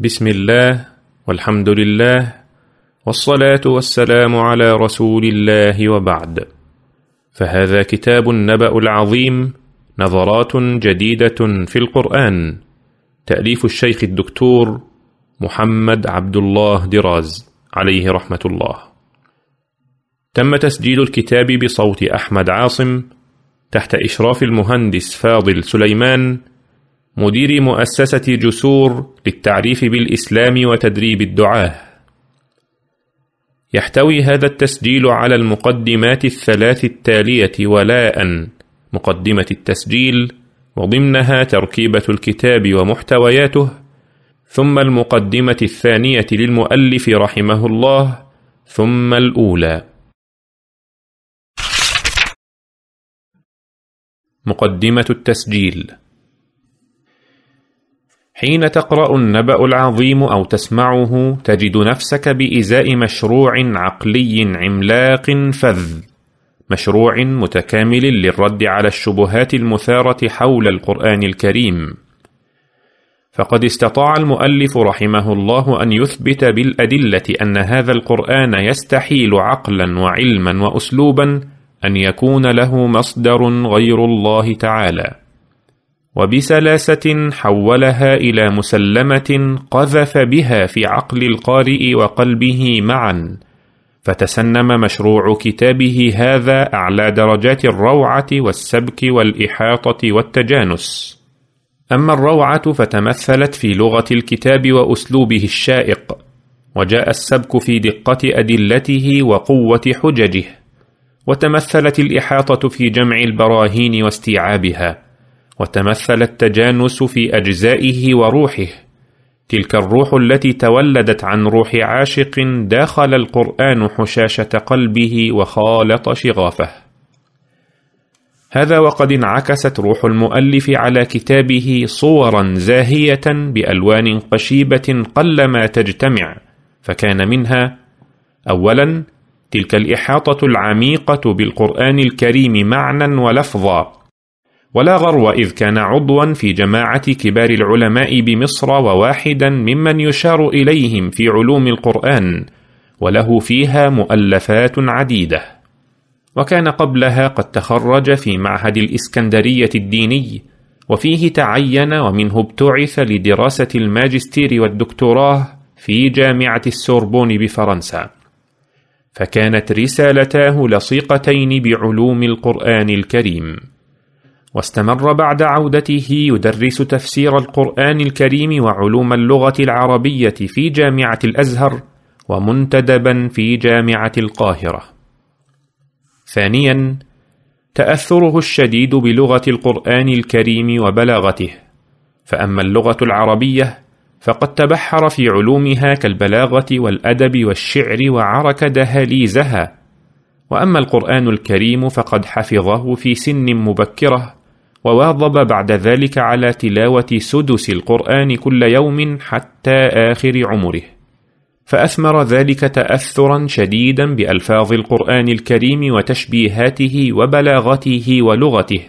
بسم الله والحمد لله والصلاة والسلام على رسول الله وبعد فهذا كتاب النبأ العظيم نظرات جديدة في القرآن تأليف الشيخ الدكتور محمد عبد الله دراز عليه رحمة الله تم تسجيل الكتاب بصوت أحمد عاصم تحت إشراف المهندس فاضل سليمان مدير مؤسسة جسور للتعريف بالإسلام وتدريب الدعاة يحتوي هذا التسجيل على المقدمات الثلاث التالية ولاءً مقدمة التسجيل وضمنها تركيبة الكتاب ومحتوياته ثم المقدمة الثانية للمؤلف رحمه الله ثم الأولى مقدمة التسجيل حين تقرأ النبأ العظيم أو تسمعه تجد نفسك بإزاء مشروع عقلي عملاق فذ مشروع متكامل للرد على الشبهات المثارة حول القرآن الكريم فقد استطاع المؤلف رحمه الله أن يثبت بالأدلة أن هذا القرآن يستحيل عقلا وعلما وأسلوبا أن يكون له مصدر غير الله تعالى وبسلاسة حولها إلى مسلمة قذف بها في عقل القارئ وقلبه معا فتسنم مشروع كتابه هذا أعلى درجات الروعة والسبك والإحاطة والتجانس أما الروعة فتمثلت في لغة الكتاب وأسلوبه الشائق وجاء السبك في دقة أدلته وقوة حججه وتمثلت الإحاطة في جمع البراهين واستيعابها وتمثل التجانس في أجزائه وروحه تلك الروح التي تولدت عن روح عاشق داخل القرآن حشاشة قلبه وخالط شغافه هذا وقد انعكست روح المؤلف على كتابه صورا زاهية بألوان قشيبة قلما تجتمع فكان منها أولا تلك الإحاطة العميقة بالقرآن الكريم معنى ولفظا ولا غرو إذ كان عضوا في جماعة كبار العلماء بمصر وواحدا ممن يشار إليهم في علوم القرآن وله فيها مؤلفات عديدة وكان قبلها قد تخرج في معهد الإسكندرية الديني وفيه تعين ومنه ابتعث لدراسة الماجستير والدكتوراه في جامعة السوربون بفرنسا فكانت رسالتاه لصيقتين بعلوم القرآن الكريم واستمر بعد عودته يدرس تفسير القرآن الكريم وعلوم اللغة العربية في جامعة الأزهر ومنتدبا في جامعة القاهرة. ثانياً تأثره الشديد بلغة القرآن الكريم وبلاغته، فأما اللغة العربية فقد تبحر في علومها كالبلاغة والأدب والشعر وعرك دهاليزها، وأما القرآن الكريم فقد حفظه في سن مبكرة وواظب بعد ذلك على تلاوة سدس القرآن كل يوم حتى آخر عمره فأثمر ذلك تأثرا شديدا بألفاظ القرآن الكريم وتشبيهاته وبلاغته ولغته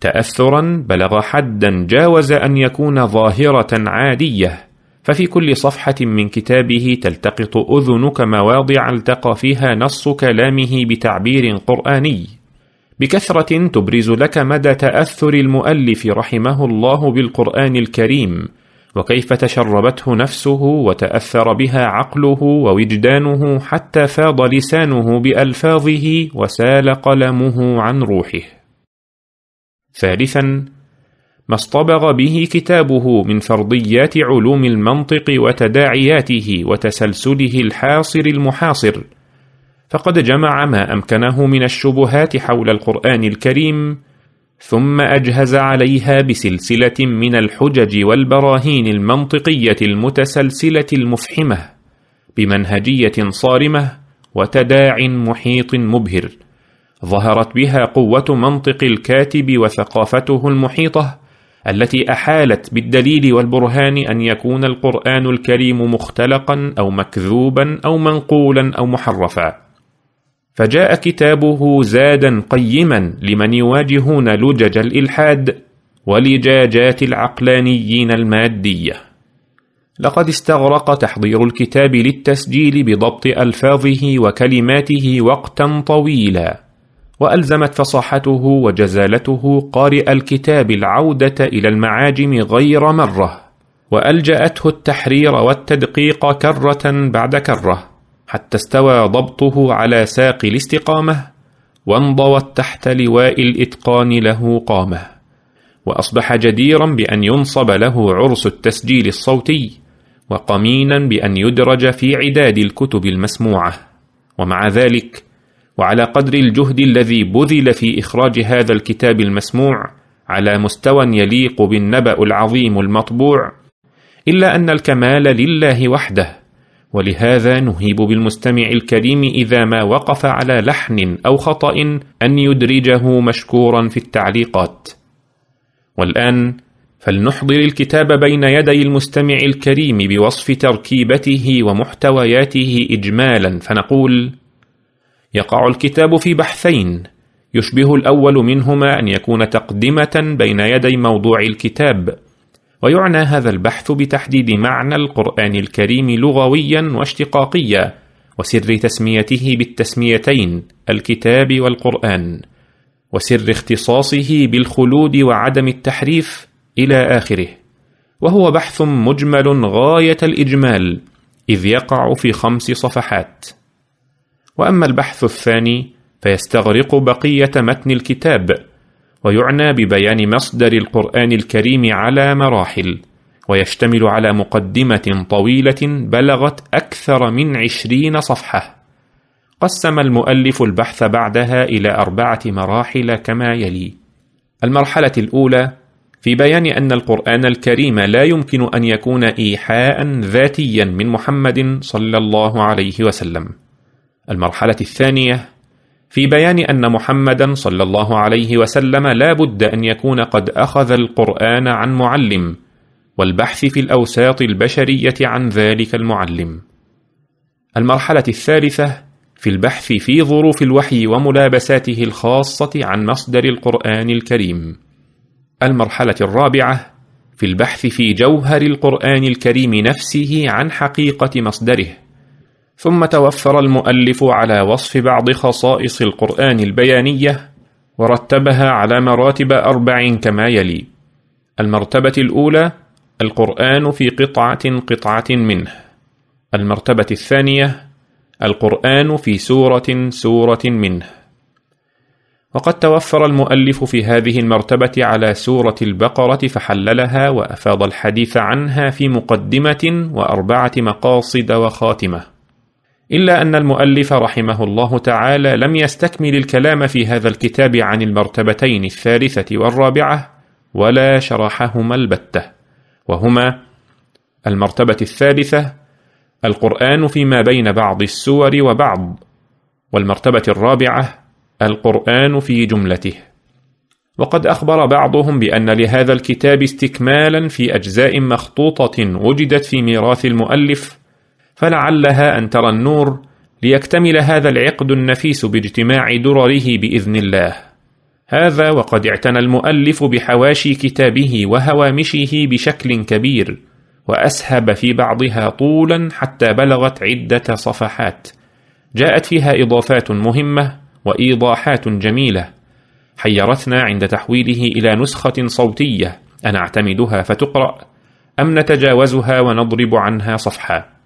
تأثرا بلغ حدا جاوز أن يكون ظاهرة عادية ففي كل صفحة من كتابه تلتقط أذنك مواضع التقى فيها نص كلامه بتعبير قرآني بكثرة تبرز لك مدى تأثر المؤلف رحمه الله بالقرآن الكريم، وكيف تشربته نفسه وتأثر بها عقله ووجدانه حتى فاض لسانه بألفاظه وسال قلمه عن روحه. ثالثا: ما اصطبغ به كتابه من فرضيات علوم المنطق وتداعياته وتسلسله الحاصر المحاصر فقد جمع ما امكنه من الشبهات حول القران الكريم ثم اجهز عليها بسلسله من الحجج والبراهين المنطقيه المتسلسله المفحمه بمنهجيه صارمه وتداع محيط مبهر ظهرت بها قوه منطق الكاتب وثقافته المحيطه التي احالت بالدليل والبرهان ان يكون القران الكريم مختلقا او مكذوبا او منقولا او محرفا فجاء كتابه زادا قيما لمن يواجهون لجج الإلحاد ولجاجات العقلانيين المادية لقد استغرق تحضير الكتاب للتسجيل بضبط ألفاظه وكلماته وقتا طويلا وألزمت فصاحته وجزالته قارئ الكتاب العودة إلى المعاجم غير مرة وألجأته التحرير والتدقيق كرة بعد كرة حتى استوى ضبطه على ساق الاستقامة وانضوت تحت لواء الإتقان له قامه وأصبح جديرا بأن ينصب له عرس التسجيل الصوتي وقمينا بأن يدرج في عداد الكتب المسموعة ومع ذلك وعلى قدر الجهد الذي بذل في إخراج هذا الكتاب المسموع على مستوى يليق بالنبأ العظيم المطبوع إلا أن الكمال لله وحده ولهذا نهيب بالمستمع الكريم إذا ما وقف على لحن أو خطأ أن يدرجه مشكورا في التعليقات والآن فلنحضر الكتاب بين يدي المستمع الكريم بوصف تركيبته ومحتوياته إجمالا فنقول يقع الكتاب في بحثين يشبه الأول منهما أن يكون تقدمة بين يدي موضوع الكتاب ويعنى هذا البحث بتحديد معنى القرآن الكريم لغويا واشتقاقيا وسر تسميته بالتسميتين الكتاب والقرآن وسر اختصاصه بالخلود وعدم التحريف إلى آخره وهو بحث مجمل غاية الإجمال إذ يقع في خمس صفحات وأما البحث الثاني فيستغرق بقية متن الكتاب ويعنى ببيان مصدر القرآن الكريم على مراحل ويشتمل على مقدمة طويلة بلغت أكثر من عشرين صفحة قسم المؤلف البحث بعدها إلى أربعة مراحل كما يلي المرحلة الأولى في بيان أن القرآن الكريم لا يمكن أن يكون إيحاء ذاتيا من محمد صلى الله عليه وسلم المرحلة الثانية في بيان أن محمدا صلى الله عليه وسلم لا بد أن يكون قد أخذ القرآن عن معلم والبحث في الأوساط البشرية عن ذلك المعلم المرحلة الثالثة في البحث في ظروف الوحي وملابساته الخاصة عن مصدر القرآن الكريم المرحلة الرابعة في البحث في جوهر القرآن الكريم نفسه عن حقيقة مصدره ثم توفر المؤلف على وصف بعض خصائص القرآن البيانية ورتبها على مراتب أربع كما يلي المرتبة الأولى القرآن في قطعة قطعة منه المرتبة الثانية القرآن في سورة سورة منه وقد توفر المؤلف في هذه المرتبة على سورة البقرة فحللها وأفاض الحديث عنها في مقدمة وأربعة مقاصد وخاتمة إلا أن المؤلف رحمه الله تعالى لم يستكمل الكلام في هذا الكتاب عن المرتبتين الثالثة والرابعة ولا شرحهما البتة وهما المرتبة الثالثة القرآن فيما بين بعض السور وبعض والمرتبة الرابعة القرآن في جملته وقد أخبر بعضهم بأن لهذا الكتاب استكمالا في أجزاء مخطوطة وجدت في ميراث المؤلف فلعلها أن ترى النور ليكتمل هذا العقد النفيس باجتماع درره بإذن الله هذا وقد اعتنى المؤلف بحواشي كتابه وهوامشه بشكل كبير وأسهب في بعضها طولا حتى بلغت عدة صفحات جاءت فيها إضافات مهمة وإيضاحات جميلة حيرتنا عند تحويله إلى نسخة صوتية أن اعتمدها فتقرأ أم نتجاوزها ونضرب عنها صفحة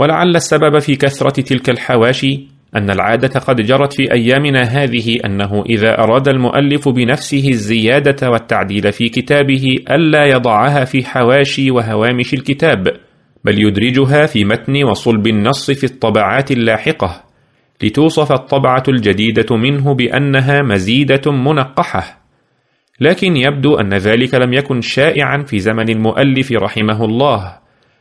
ولعل السبب في كثرة تلك الحواشي أن العادة قد جرت في أيامنا هذه أنه إذا أراد المؤلف بنفسه الزيادة والتعديل في كتابه ألا يضعها في حواشي وهوامش الكتاب بل يدرجها في متن وصلب النص في الطبعات اللاحقة لتوصف الطبعة الجديدة منه بأنها مزيدة منقحة لكن يبدو أن ذلك لم يكن شائعا في زمن المؤلف رحمه الله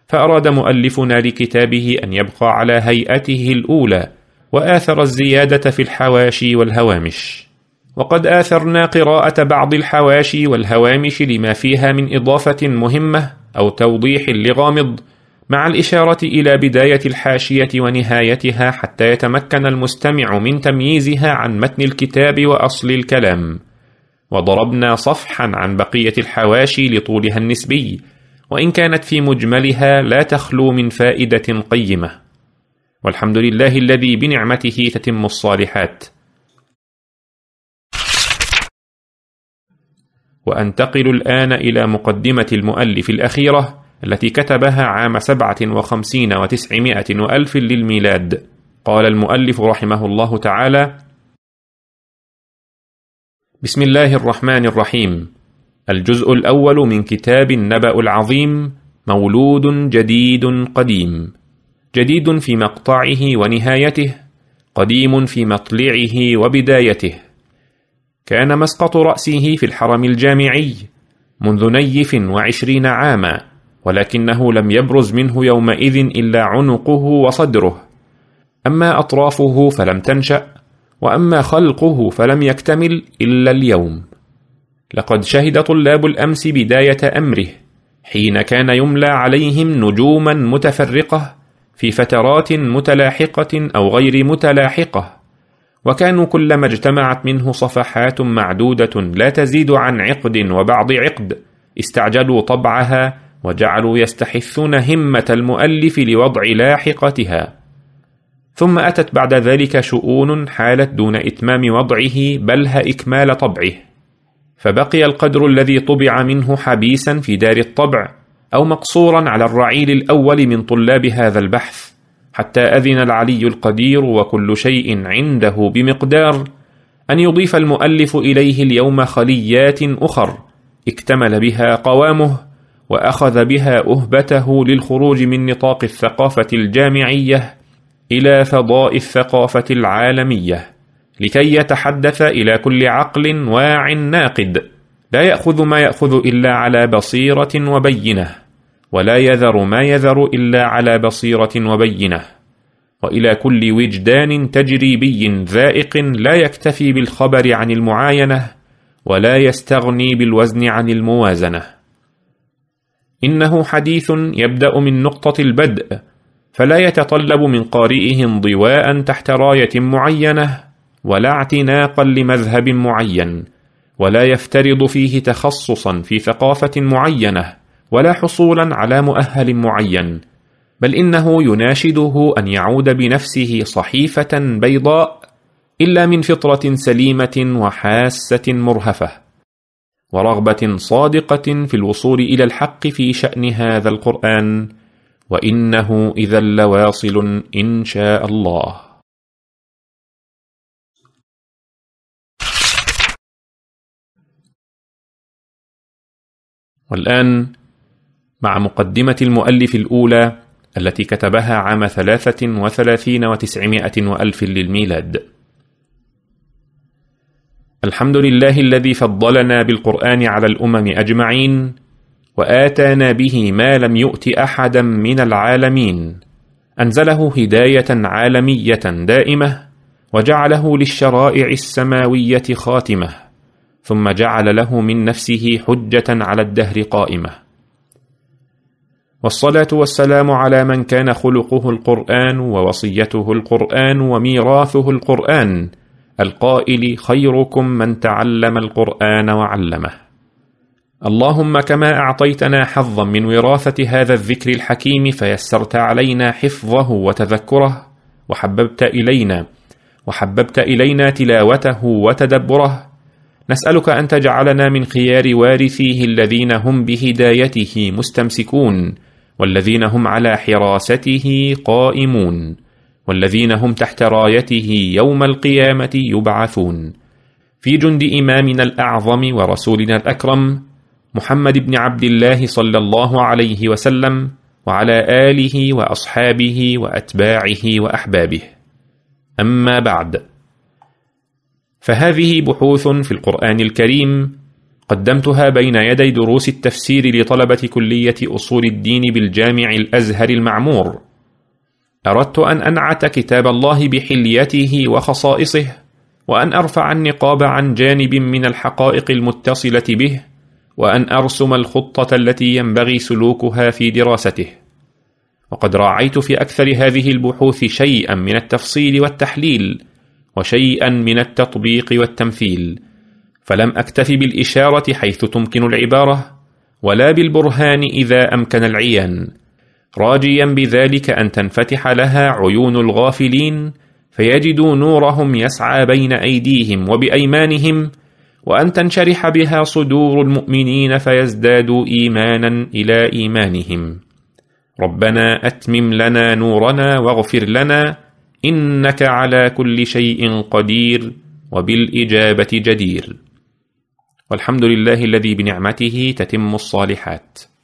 فأراد مؤلفنا لكتابه أن يبقى على هيئته الأولى وآثر الزيادة في الحواشي والهوامش وقد آثرنا قراءة بعض الحواشي والهوامش لما فيها من إضافة مهمة أو توضيح لغامض مع الإشارة إلى بداية الحاشية ونهايتها حتى يتمكن المستمع من تمييزها عن متن الكتاب وأصل الكلام وضربنا صفحا عن بقية الحواشي لطولها النسبي وإن كانت في مجملها لا تخلو من فائدة قيمة والحمد لله الذي بنعمته تتم الصالحات وأنتقل الآن إلى مقدمة المؤلف الأخيرة التي كتبها عام سبعة وخمسين وتسعمائة وألف للميلاد قال المؤلف رحمه الله تعالى بسم الله الرحمن الرحيم الجزء الأول من كتاب النبأ العظيم مولود جديد قديم جديد في مقطعه ونهايته قديم في مطلعه وبدايته كان مسقط رأسه في الحرم الجامعي منذ نيف وعشرين عاما ولكنه لم يبرز منه يومئذ إلا عنقه وصدره أما أطرافه فلم تنشأ وأما خلقه فلم يكتمل إلا اليوم لقد شهد طلاب الأمس بداية أمره حين كان يملى عليهم نجوما متفرقة في فترات متلاحقة أو غير متلاحقة وكانوا كلما اجتمعت منه صفحات معدودة لا تزيد عن عقد وبعض عقد استعجلوا طبعها وجعلوا يستحثون همة المؤلف لوضع لاحقتها ثم أتت بعد ذلك شؤون حالت دون إتمام وضعه بل إكمال طبعه فبقي القدر الذي طبع منه حبيسا في دار الطبع أو مقصورا على الرعيل الأول من طلاب هذا البحث حتى أذن العلي القدير وكل شيء عنده بمقدار أن يضيف المؤلف إليه اليوم خليات أخر اكتمل بها قوامه وأخذ بها أهبته للخروج من نطاق الثقافة الجامعية إلى فضاء الثقافة العالمية لكي يتحدث إلى كل عقل واع ناقد لا يأخذ ما يأخذ إلا على بصيرة وبينة ولا يذر ما يذر إلا على بصيرة وبينة وإلى كل وجدان تجريبي ذائق لا يكتفي بالخبر عن المعاينة ولا يستغني بالوزن عن الموازنة إنه حديث يبدأ من نقطة البدء فلا يتطلب من قارئه انضواء تحت راية معينة ولا اعتناقا لمذهب معين ولا يفترض فيه تخصصا في ثقافة معينة ولا حصولا على مؤهل معين بل إنه يناشده أن يعود بنفسه صحيفة بيضاء إلا من فطرة سليمة وحاسة مرهفة ورغبة صادقة في الوصول إلى الحق في شأن هذا القرآن وإنه إذا لواصل إن شاء الله والآن مع مقدمة المؤلف الأولى التي كتبها عام ثلاثة وثلاثين وتسعمائة وألف للميلاد الحمد لله الذي فضلنا بالقرآن على الأمم أجمعين وآتانا به ما لم يؤت أحدا من العالمين أنزله هداية عالمية دائمة وجعله للشرائع السماوية خاتمه ثم جعل له من نفسه حجة على الدهر قائمة والصلاة والسلام على من كان خلقه القرآن ووصيته القرآن وميراثه القرآن القائل خيركم من تعلم القرآن وعلمه اللهم كما أعطيتنا حظا من وراثة هذا الذكر الحكيم فيسرت علينا حفظه وتذكره وحببت إلينا وحببت إلينا تلاوته وتدبره نسألك أن تجعلنا من خيار وارثيه الذين هم بهدايته مستمسكون والذين هم على حراسته قائمون والذين هم تحت رايته يوم القيامة يبعثون في جند إمامنا الأعظم ورسولنا الأكرم محمد بن عبد الله صلى الله عليه وسلم وعلى آله وأصحابه وأتباعه وأحبابه أما بعد فهذه بحوث في القرآن الكريم قدمتها بين يدي دروس التفسير لطلبة كلية أصول الدين بالجامع الأزهر المعمور أردت أن أنعت كتاب الله بحليته وخصائصه وأن أرفع النقاب عن جانب من الحقائق المتصلة به وأن أرسم الخطة التي ينبغي سلوكها في دراسته وقد راعيت في أكثر هذه البحوث شيئا من التفصيل والتحليل وشيئا من التطبيق والتمثيل فلم أكتف بالإشارة حيث تمكن العبارة ولا بالبرهان إذا أمكن العيان راجيا بذلك أن تنفتح لها عيون الغافلين فيجدوا نورهم يسعى بين أيديهم وبأيمانهم وأن تنشرح بها صدور المؤمنين فيزدادوا إيمانا إلى إيمانهم ربنا أتمم لنا نورنا واغفر لنا إنك على كل شيء قدير وبالإجابة جدير والحمد لله الذي بنعمته تتم الصالحات